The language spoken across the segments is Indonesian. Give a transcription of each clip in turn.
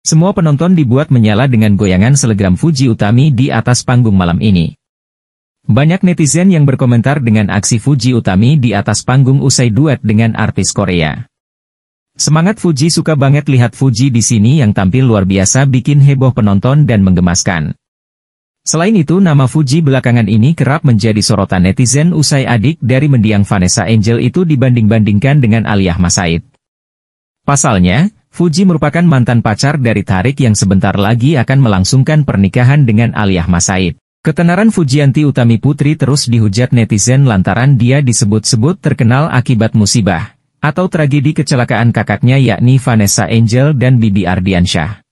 Semua penonton dibuat menyala dengan goyangan selegram Fuji Utami di atas panggung malam ini. Banyak netizen yang berkomentar dengan aksi Fuji Utami di atas panggung usai duet dengan artis Korea. Semangat Fuji suka banget lihat Fuji di sini yang tampil luar biasa bikin heboh penonton dan menggemaskan. Selain itu nama Fuji belakangan ini kerap menjadi sorotan netizen usai adik dari mendiang Vanessa Angel itu dibanding-bandingkan dengan Aliyah Masaid. Pasalnya, Fuji merupakan mantan pacar dari Tarik yang sebentar lagi akan melangsungkan pernikahan dengan Aliyah Masaid. Ketenaran Fujianti Utami Putri terus dihujat netizen lantaran dia disebut-sebut terkenal akibat musibah, atau tragedi kecelakaan kakaknya yakni Vanessa Angel dan Bibi Ardiansyah.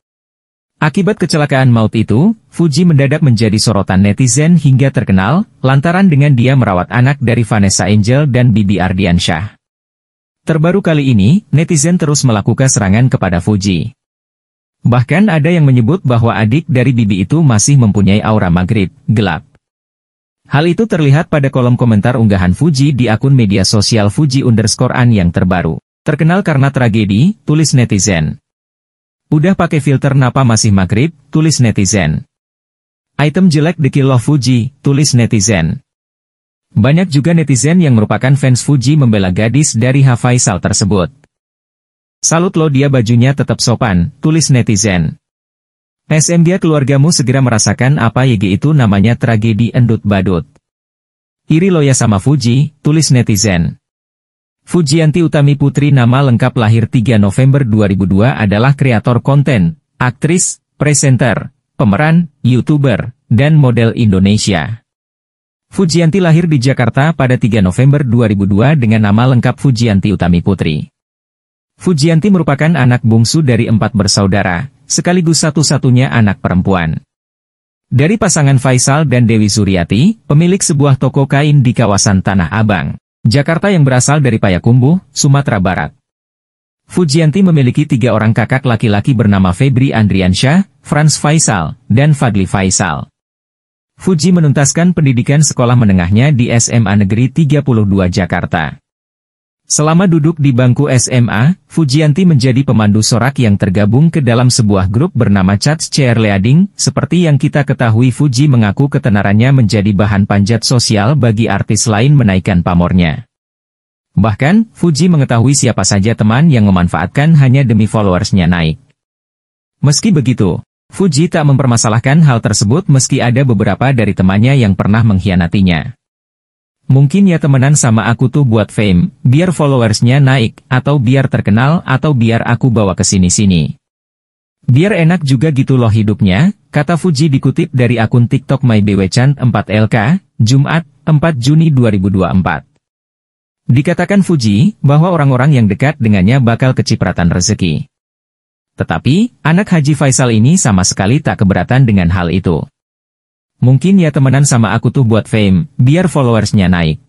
Akibat kecelakaan maut itu, Fuji mendadak menjadi sorotan netizen hingga terkenal, lantaran dengan dia merawat anak dari Vanessa Angel dan Bibi Ardiansyah. Terbaru kali ini, netizen terus melakukan serangan kepada Fuji. Bahkan ada yang menyebut bahwa adik dari Bibi itu masih mempunyai aura maghrib, gelap. Hal itu terlihat pada kolom komentar unggahan Fuji di akun media sosial Fuji underscore An yang terbaru. Terkenal karena tragedi, tulis netizen. Udah pakai filter napa masih maghrib, tulis netizen. Item jelek dekil Fuji, tulis netizen. Banyak juga netizen yang merupakan fans Fuji membela gadis dari Hafaisal tersebut. Salut lo dia bajunya tetap sopan, tulis netizen. SM dia keluargamu segera merasakan apa YG itu namanya tragedi endut badut. Iri lo ya sama Fuji, tulis netizen. Fujianti Utami Putri nama lengkap lahir 3 November 2002 adalah kreator konten, aktris, presenter, pemeran, youtuber, dan model Indonesia. Fujianti lahir di Jakarta pada 3 November 2002 dengan nama lengkap Fujianti Utami Putri. Fujianti merupakan anak bungsu dari empat bersaudara, sekaligus satu-satunya anak perempuan. Dari pasangan Faisal dan Dewi Suryati, pemilik sebuah toko kain di kawasan Tanah Abang, Jakarta yang berasal dari Payakumbuh, Sumatera Barat. Fujianti memiliki tiga orang kakak laki-laki bernama Febri Andriansyah, Franz Faisal, dan Fadli Faisal. Fuji menuntaskan pendidikan sekolah menengahnya di SMA Negeri 32 Jakarta. Selama duduk di bangku SMA, Fujianti menjadi pemandu sorak yang tergabung ke dalam sebuah grup bernama Chats Cheerleading. Seperti yang kita ketahui Fuji mengaku ketenarannya menjadi bahan panjat sosial bagi artis lain menaikkan pamornya. Bahkan, Fuji mengetahui siapa saja teman yang memanfaatkan hanya demi followersnya naik. Meski begitu, Fuji tak mempermasalahkan hal tersebut meski ada beberapa dari temannya yang pernah mengkhianatinya. Mungkin ya temenan sama aku tuh buat fame, biar followersnya naik, atau biar terkenal, atau biar aku bawa ke sini-sini. Biar enak juga gitu loh hidupnya, kata Fuji dikutip dari akun TikTok MyBWChan 4LK, Jumat, 4 Juni 2024. Dikatakan Fuji, bahwa orang-orang yang dekat dengannya bakal kecipratan rezeki. Tetapi, anak Haji Faisal ini sama sekali tak keberatan dengan hal itu. Mungkin ya temenan sama aku tuh buat fame, biar followersnya naik.